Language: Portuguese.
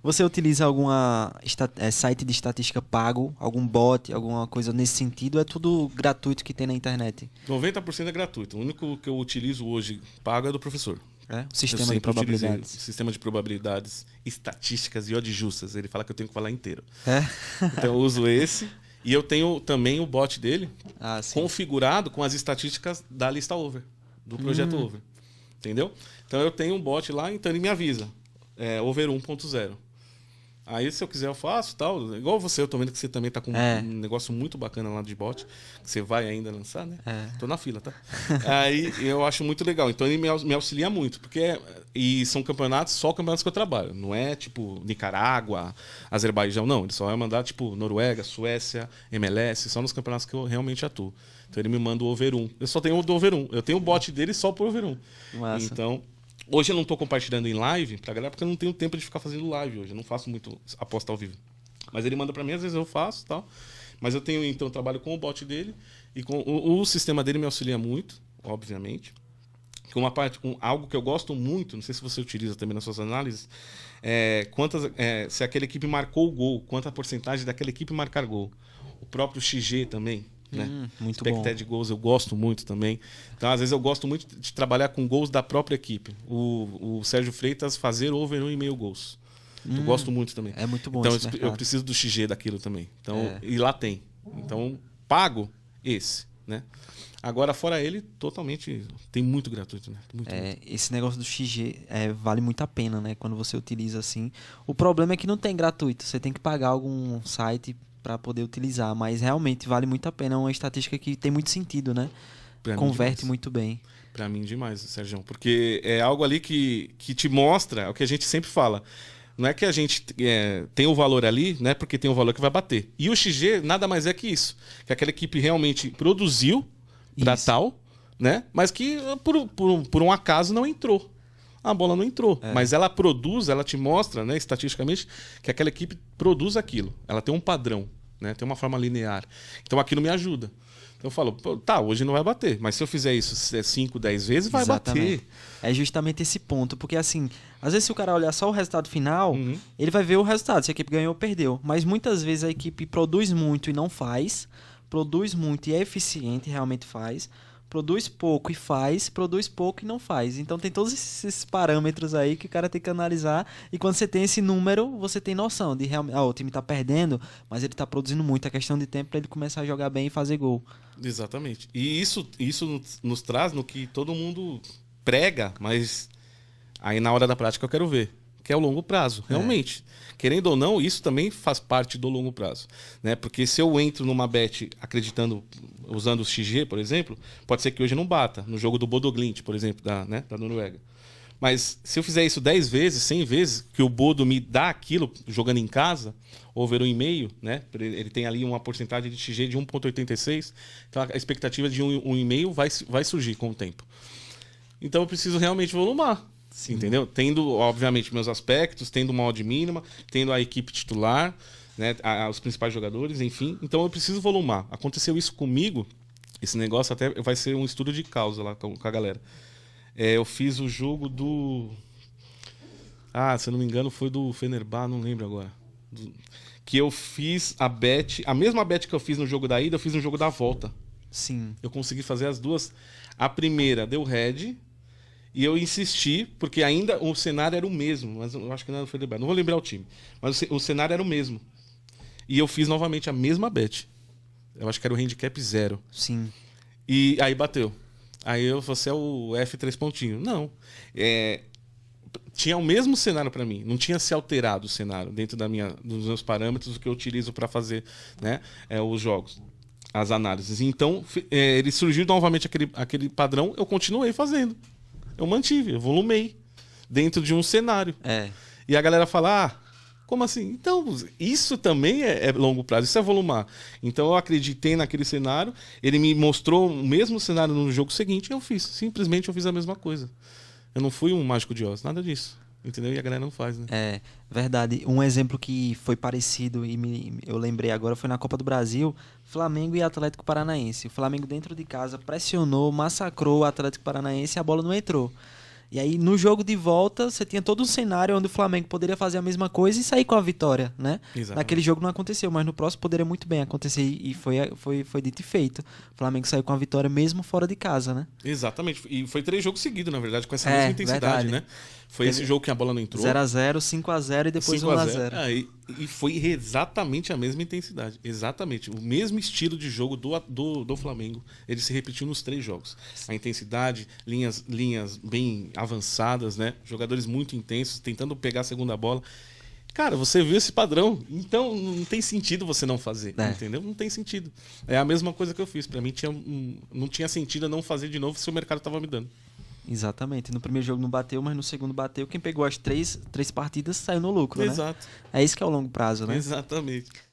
Você utiliza algum é, site de estatística pago, algum bot, alguma coisa nesse sentido? É tudo gratuito que tem na internet? 90% é gratuito. O único que eu utilizo hoje pago é do professor. É? O sistema de probabilidades. Sistema de probabilidades, estatísticas e odjustas. Ele fala que eu tenho que falar inteiro. É? então eu uso esse. E eu tenho também o bot dele ah, configurado com as estatísticas da lista over, do projeto hum. over. Entendeu? Então eu tenho um bot lá, então ele me avisa. É, over 1.0. Aí, se eu quiser, eu faço tal. Igual você, eu tô vendo que você também tá com é. um negócio muito bacana lá de bot, que você vai ainda lançar, né? É. Tô na fila, tá? Aí eu acho muito legal. Então ele me auxilia muito, porque. É, e são campeonatos, só campeonatos que eu trabalho. Não é tipo Nicarágua, Azerbaijão, não. Ele só vai mandar, tipo, Noruega, Suécia, MLS, só nos campeonatos que eu realmente atuo. Então ele me manda o over 1. Eu só tenho o do over 1. Eu tenho o bot dele só pro over 1. Massa. Então. Hoje eu não estou compartilhando em live pra galera, porque eu não tenho tempo de ficar fazendo live hoje. Eu não faço muito aposta ao vivo. Mas ele manda para mim, às vezes eu faço tal. Mas eu tenho, então, trabalho com o bot dele. E com o, o sistema dele me auxilia muito, obviamente. Uma parte, com algo que eu gosto muito, não sei se você utiliza também nas suas análises, é, quantas, é, se aquela equipe marcou o gol, quanta porcentagem daquela equipe marcar gol. O próprio XG também, né? Hum, muito Expected bom. goals eu gosto muito também. Então, às vezes, eu gosto muito de trabalhar com gols da própria equipe. O, o Sérgio Freitas fazer over um e meio gols. Hum, eu gosto muito também. É muito bom Então, eu, preciso do XG daquilo também. Então, é. E lá tem. Então, pago esse. Né? Agora, fora ele, totalmente. Tem muito gratuito, né? Muito, é, muito. Esse negócio do XG é, vale muito a pena, né? Quando você utiliza assim. O problema é que não tem gratuito. Você tem que pagar algum site para poder utilizar, mas realmente vale muito a pena, é uma estatística que tem muito sentido, né? Pra Converte muito bem. Para mim demais, Sérgio, porque é algo ali que, que te mostra é o que a gente sempre fala. Não é que a gente é, tem o valor ali, né? Porque tem um valor que vai bater. E o XG nada mais é que isso. Que aquela equipe realmente produziu para tal, né? Mas que por, por, por um acaso não entrou a bola não entrou. É. Mas ela produz, ela te mostra, né, estatisticamente, que aquela equipe produz aquilo. Ela tem um padrão. Né? Tem uma forma linear. Então aquilo me ajuda. Então eu falo, tá, hoje não vai bater, mas se eu fizer isso 5, é, 10 vezes, vai Exatamente. bater. É justamente esse ponto, porque assim, às vezes se o cara olhar só o resultado final, uhum. ele vai ver o resultado, se a equipe ganhou ou perdeu. Mas muitas vezes a equipe produz muito e não faz, produz muito e é eficiente, realmente faz, produz pouco e faz, produz pouco e não faz. Então tem todos esses parâmetros aí que o cara tem que analisar. E quando você tem esse número, você tem noção de realmente. Ah, o time tá perdendo, mas ele tá produzindo muito. É questão de tempo para ele começar a jogar bem e fazer gol. Exatamente. E isso, isso nos traz no que todo mundo prega, mas aí na hora da prática eu quero ver. Que é o longo prazo, é. realmente. É. Querendo ou não, isso também faz parte do longo prazo. Né? Porque se eu entro numa bet acreditando, usando o XG, por exemplo, pode ser que hoje não bata, no jogo do Bodoglint, por exemplo, da, né, da Noruega. Mas se eu fizer isso 10 vezes, 100 vezes, que o Bodo me dá aquilo jogando em casa, over 1,5, né? Ele tem ali uma porcentagem de XG de 1,86. Então a expectativa de 1,5 vai, vai surgir com o tempo. Então eu preciso realmente volumar. Sim. Entendeu? Tendo, obviamente, meus aspectos, tendo uma odd mínima, tendo a equipe titular né, os principais jogadores, enfim. Então eu preciso volumar. Aconteceu isso comigo. Esse negócio até vai ser um estudo de causa lá com, com a galera. É, eu fiz o jogo do. Ah, se eu não me engano, foi do Fenerbah, não lembro agora. Do... Que eu fiz a bet, a mesma bet que eu fiz no jogo da ida, eu fiz no jogo da volta. Sim. Eu consegui fazer as duas. A primeira deu red, e eu insisti, porque ainda o cenário era o mesmo, mas eu acho que não foi lembrar, não vou lembrar o time, mas o cenário era o mesmo. E eu fiz novamente a mesma bet. Eu acho que era o handicap zero. Sim. E aí bateu. Aí eu, você é o F3 pontinho. Não. É, tinha o mesmo cenário para mim, não tinha se alterado o cenário dentro da minha, dos meus parâmetros, que eu utilizo para fazer né, é, os jogos, as análises. Então, é, ele surgiu novamente aquele, aquele padrão, eu continuei fazendo. Eu mantive, eu volumei dentro de um cenário. É. E a galera fala, ah, como assim? Então, isso também é, é, longo prazo, isso é volumar. Então, eu acreditei naquele cenário, ele me mostrou o mesmo cenário no jogo seguinte, eu fiz. Simplesmente eu fiz a mesma coisa. Eu não fui um mágico de Oz, nada disso. Entendeu? E a galera não faz, né? É, verdade. Um exemplo que foi parecido e me, eu lembrei agora foi na Copa do Brasil, Flamengo e Atlético Paranaense. O Flamengo dentro de casa pressionou, massacrou o Atlético Paranaense e a bola não entrou. E aí, no jogo de volta, você tinha todo um cenário onde o Flamengo poderia fazer a mesma coisa e sair com a vitória, né? Exatamente. Naquele jogo não aconteceu, mas no próximo poderia muito bem acontecer e foi, foi, foi dito e feito. O Flamengo saiu com a vitória mesmo fora de casa, né? Exatamente. E foi três jogos seguidos, na verdade, com essa é, mesma intensidade, verdade. né? Foi Teve esse jogo que a bola não entrou. 0x0, 5x0 e depois 1x0. E foi exatamente a mesma intensidade. Exatamente. O mesmo estilo de jogo do, do, do Flamengo. Ele se repetiu nos três jogos. A intensidade, linhas, linhas bem avançadas, né? Jogadores muito intensos, tentando pegar a segunda bola. Cara, você viu esse padrão. Então não tem sentido você não fazer. É. Entendeu? Não tem sentido. É a mesma coisa que eu fiz. para mim tinha, não tinha sentido não fazer de novo se o mercado tava me dando. Exatamente. No primeiro jogo não bateu, mas no segundo bateu. Quem pegou as três, três partidas saiu no lucro, Exato. né? Exato. É isso que é o longo prazo, né? Exatamente.